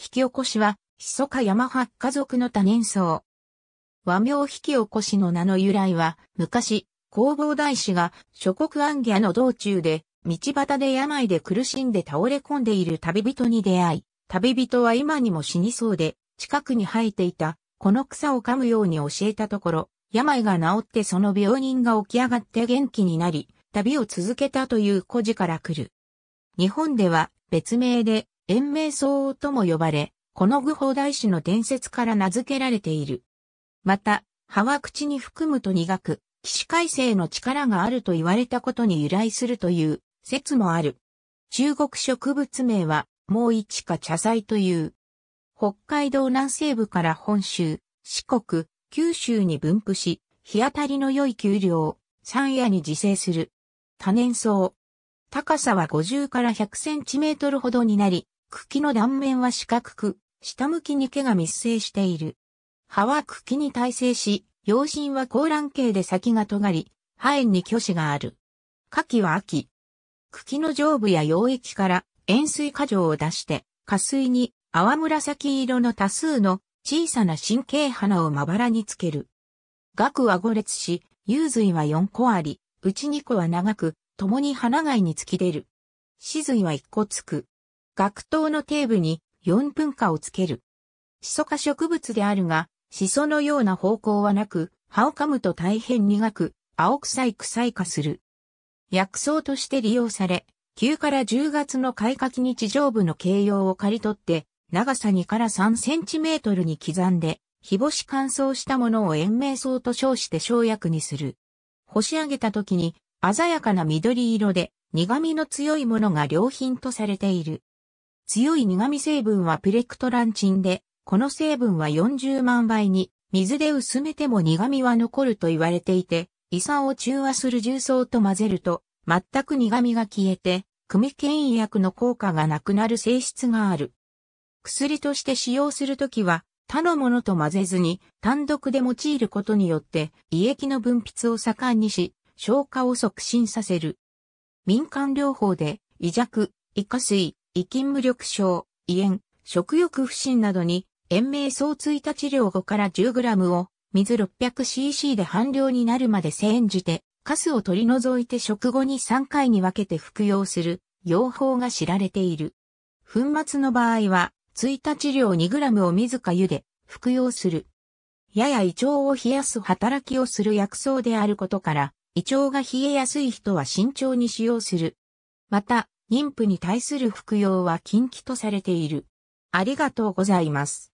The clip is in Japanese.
引き起こしは、ひそか山八家族の多年草。和名引き起こしの名の由来は、昔、弘法大師が諸国安家の道中で、道端で病で苦しんで倒れ込んでいる旅人に出会い、旅人は今にも死にそうで、近くに生えていた、この草を噛むように教えたところ、病が治ってその病人が起き上がって元気になり、旅を続けたという故事から来る。日本では別名で延命相応とも呼ばれ、この具法大師の伝説から名付けられている。また、葉は口に含むと苦く、騎士改正の力があると言われたことに由来するという説もある。中国植物名は、もう一か茶菜という。北海道南西部から本州、四国、九州に分布し、日当たりの良い丘陵、山野に自生する。多年草。高さは50から100センチメートルほどになり、茎の断面は四角く、下向きに毛が密生している。葉は茎に耐性し、葉身は高卵形で先が尖り、肺に巨子がある。花季は秋。茎の上部や溶液から塩水過剰を出して、下水に淡紫色の多数の小さな神経花をまばらにつける。額は五列し、幽髄は四個あり、うち二個は長く、共に花貝に突き出る。死髄は一個つく。学頭の底部に4分化をつける。シソ科植物であるが、シソのような方向はなく、葉を噛むと大変苦く、青臭い臭い化する。薬草として利用され、9から10月の開花期に地上部の形容を刈り取って、長さ2から3センチメートルに刻んで、日干し乾燥したものを延命草と称して生薬にする。干し上げた時に鮮やかな緑色で苦味の強いものが良品とされている。強い苦味成分はプレクトランチンで、この成分は40万倍に、水で薄めても苦味は残ると言われていて、胃酸を中和する重曹と混ぜると、全く苦味が消えて、組権威薬の効果がなくなる性質がある。薬として使用するときは、他のものと混ぜずに単独で用いることによって胃液の分泌を盛んにし、消化を促進させる。民間療法で、胃弱、胃下水、胃筋無力症、胃炎、食欲不振などに、延命相追加た治療後から1 0ムを、水 600cc で半量になるまで煎じて、カスを取り除いて食後に3回に分けて服用する、用法が知られている。粉末の場合は、追加た治療 2g を自ら茹で、服用する。やや胃腸を冷やす働きをする薬草であることから、胃腸が冷えやすい人は慎重に使用する。また、妊婦に対する服用は禁忌とされている。ありがとうございます。